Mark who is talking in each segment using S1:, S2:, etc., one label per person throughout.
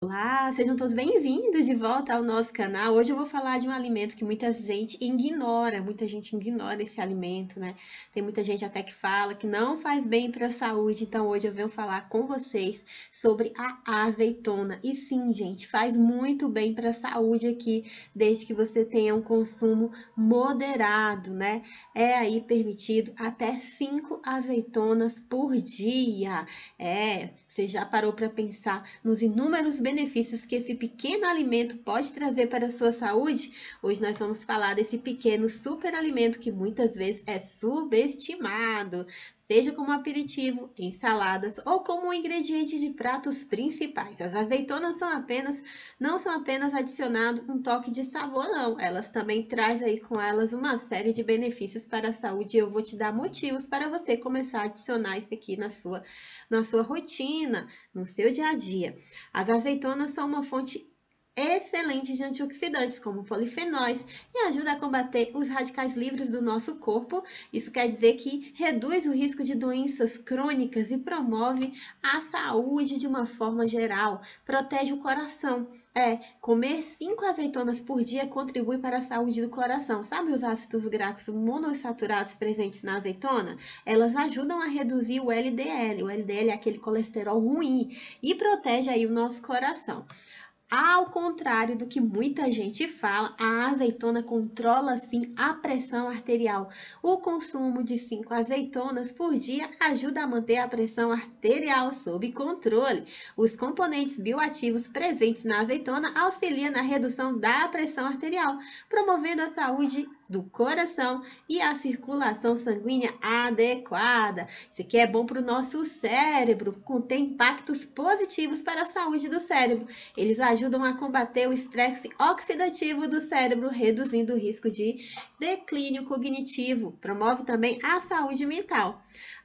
S1: Olá, sejam todos bem-vindos de volta ao nosso canal. Hoje eu vou falar de um alimento que muita gente ignora, muita gente ignora esse alimento, né? Tem muita gente até que fala que não faz bem para a saúde, então hoje eu venho falar com vocês sobre a azeitona. E sim, gente, faz muito bem para a saúde aqui, desde que você tenha um consumo moderado, né? É aí permitido até 5 azeitonas por dia. É, você já parou para pensar nos inúmeros benefícios benefícios que esse pequeno alimento pode trazer para a sua saúde? Hoje nós vamos falar desse pequeno superalimento que muitas vezes é subestimado, seja como aperitivo em saladas ou como um ingrediente de pratos principais. As azeitonas são apenas não são apenas adicionado um toque de sabor não, elas também traz aí com elas uma série de benefícios para a saúde. Eu vou te dar motivos para você começar a adicionar isso aqui na sua na sua rotina, no seu dia a dia. As azeitonas azeitonas são uma fonte excelente de antioxidantes, como polifenóis, e ajuda a combater os radicais livres do nosso corpo. Isso quer dizer que reduz o risco de doenças crônicas e promove a saúde de uma forma geral, protege o coração. É, comer 5 azeitonas por dia contribui para a saúde do coração. Sabe os ácidos graxos monossaturados presentes na azeitona? Elas ajudam a reduzir o LDL. O LDL é aquele colesterol ruim e protege aí o nosso coração. Ao contrário do que muita gente fala, a azeitona controla sim a pressão arterial. O consumo de 5 azeitonas por dia ajuda a manter a pressão arterial sob controle. Os componentes bioativos presentes na azeitona auxiliam na redução da pressão arterial, promovendo a saúde do coração e a circulação sanguínea adequada. Isso aqui é bom para o nosso cérebro, contém impactos positivos para a saúde do cérebro. Eles ajudam a combater o estresse oxidativo do cérebro, reduzindo o risco de declínio cognitivo. Promove também a saúde mental.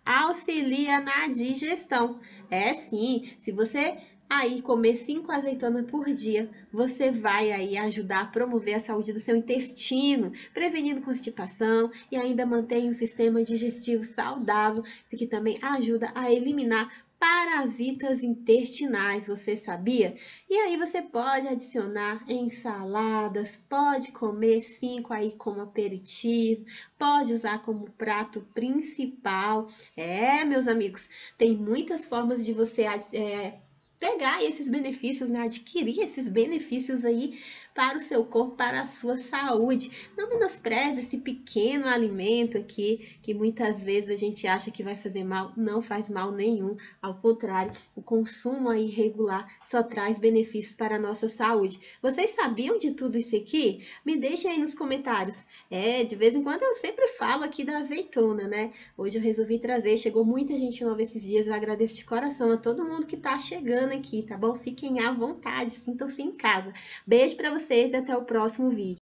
S1: Auxilia na digestão. É sim, se você aí comer cinco azeitonas por dia, você vai aí ajudar a promover a saúde do seu intestino, prevenindo constipação e ainda mantém um sistema digestivo saudável, isso que também ajuda a eliminar parasitas intestinais, você sabia? E aí você pode adicionar em saladas, pode comer cinco aí como aperitivo, pode usar como prato principal. É, meus amigos, tem muitas formas de você é, pegar esses benefícios, né? adquirir esses benefícios aí para o seu corpo, para a sua saúde. Não menospreze esse pequeno alimento aqui, que muitas vezes a gente acha que vai fazer mal, não faz mal nenhum. Ao contrário, o consumo irregular só traz benefícios para a nossa saúde. Vocês sabiam de tudo isso aqui? Me deixem aí nos comentários. É, de vez em quando eu sempre falo aqui da azeitona, né? Hoje eu resolvi trazer, chegou muita gente nova esses dias, eu agradeço de coração a todo mundo que está chegando aqui, tá bom? Fiquem à vontade, sintam-se em casa. Beijo para vocês e até o próximo vídeo.